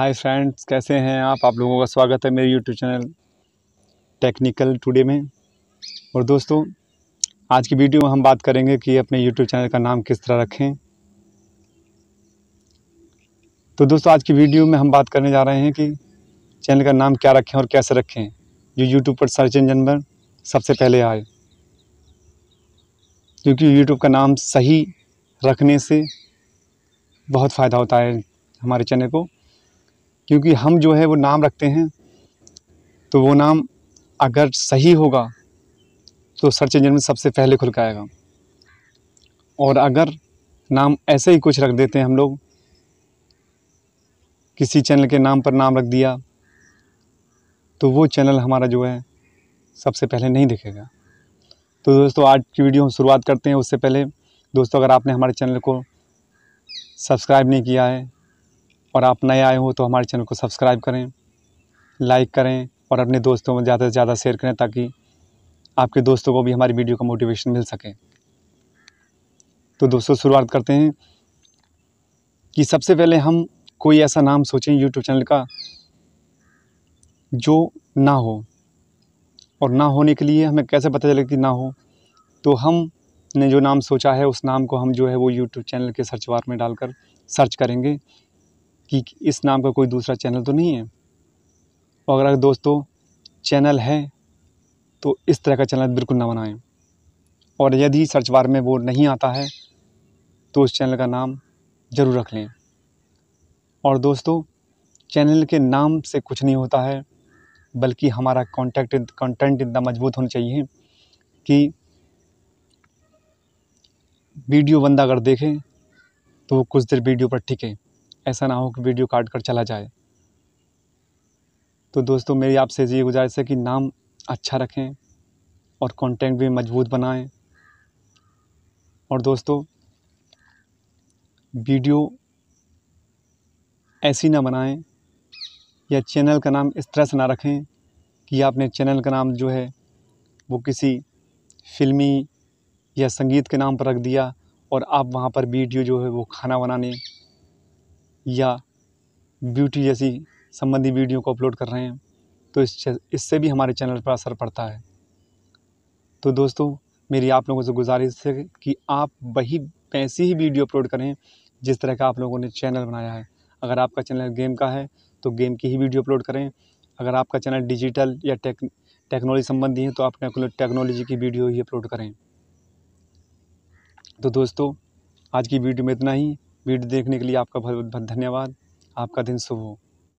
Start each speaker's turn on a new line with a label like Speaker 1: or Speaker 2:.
Speaker 1: hi friends कैसे हैं आप आप लोगों का स्वागत है मेरे यूट्यूब चैनल टेक्निकल टुडे में और दोस्तों आज की वीडियो में हम बात करेंगे कि अपने यूट्यूब चैनल का नाम किस तरह रखें तो दोस्तों आज की वीडियो में हम बात करने जा रहे हैं कि चैनल का नाम क्या रखें और कैसे रखें जो यूट्यूब पर सर्च इंजन पर सबसे पहले आए क्योंकि यूट्यूब का नाम सही रखने से बहुत फ़ायदा होता है हमारे चैनल को क्योंकि हम जो है वो नाम रखते हैं तो वो नाम अगर सही होगा तो सर्च इंजन में सबसे पहले खुल के आएगा और अगर नाम ऐसे ही कुछ रख देते हैं हम लोग किसी चैनल के नाम पर नाम रख दिया तो वो चैनल हमारा जो है सबसे पहले नहीं दिखेगा तो दोस्तों आज की वीडियो हम शुरुआत करते हैं उससे पहले दोस्तों अगर आपने हमारे चैनल को सब्सक्राइब नहीं किया है और आप नए आए हो तो हमारे चैनल को सब्सक्राइब करें लाइक करें और अपने दोस्तों में ज़्यादा से ज़्यादा शेयर करें ताकि आपके दोस्तों को भी हमारी वीडियो का मोटिवेशन मिल सके तो दोस्तों शुरुआत करते हैं कि सबसे पहले हम कोई ऐसा नाम सोचें यूट्यूब चैनल का जो ना हो और ना होने के लिए हमें कैसे पता चले कि ना हो तो हम ने जो नाम सोचा है उस नाम को हम जो है वो यूट्यूब चैनल के सर्च बार में डालकर सर्च करेंगे कि इस नाम का कोई दूसरा चैनल तो नहीं है और अगर दोस्तों चैनल है तो इस तरह का चैनल बिल्कुल ना बनाएं और यदि सर्च बार में वो नहीं आता है तो उस चैनल का नाम ज़रूर रख लें और दोस्तों चैनल के नाम से कुछ नहीं होता है बल्कि हमारा कॉन्टैक्ट कंटेंट इतना मजबूत होना चाहिए कि वीडियो बंदा अगर देखें तो वो कुछ देर वीडियो पर टिके ऐसा ना हो कि वीडियो काट कर चला जाए तो दोस्तों मेरी आपसे ये गुजारिश है कि नाम अच्छा रखें और कंटेंट भी मजबूत बनाएं और दोस्तों वीडियो ऐसी ना बनाएं या चैनल का नाम इस तरह से ना रखें कि आपने चैनल का नाम जो है वो किसी फिल्मी या संगीत के नाम पर रख दिया और आप वहाँ पर वीडियो जो है वो खाना बनाने या ब्यूटी जैसी संबंधी वीडियो को अपलोड कर रहे हैं तो इस इससे भी हमारे चैनल पर असर पड़ता है तो दोस्तों मेरी आप लोगों से गुजारिश है कि आप वही वैसी ही वीडियो अपलोड करें जिस तरह का आप लोगों ने चैनल बनाया है अगर आपका चैनल गेम का है तो गेम की ही वीडियो अपलोड करें अगर आपका चैनल डिजिटल या टेक टेक्नोलॉजी संबंधी है तो आप टेक्नोलॉजी की वीडियो ही अपलोड करें तो दोस्तों आज की वीडियो में इतना ही वीडियो देखने के लिए आपका बहुत बहुत धन्यवाद आपका दिन शुभ हो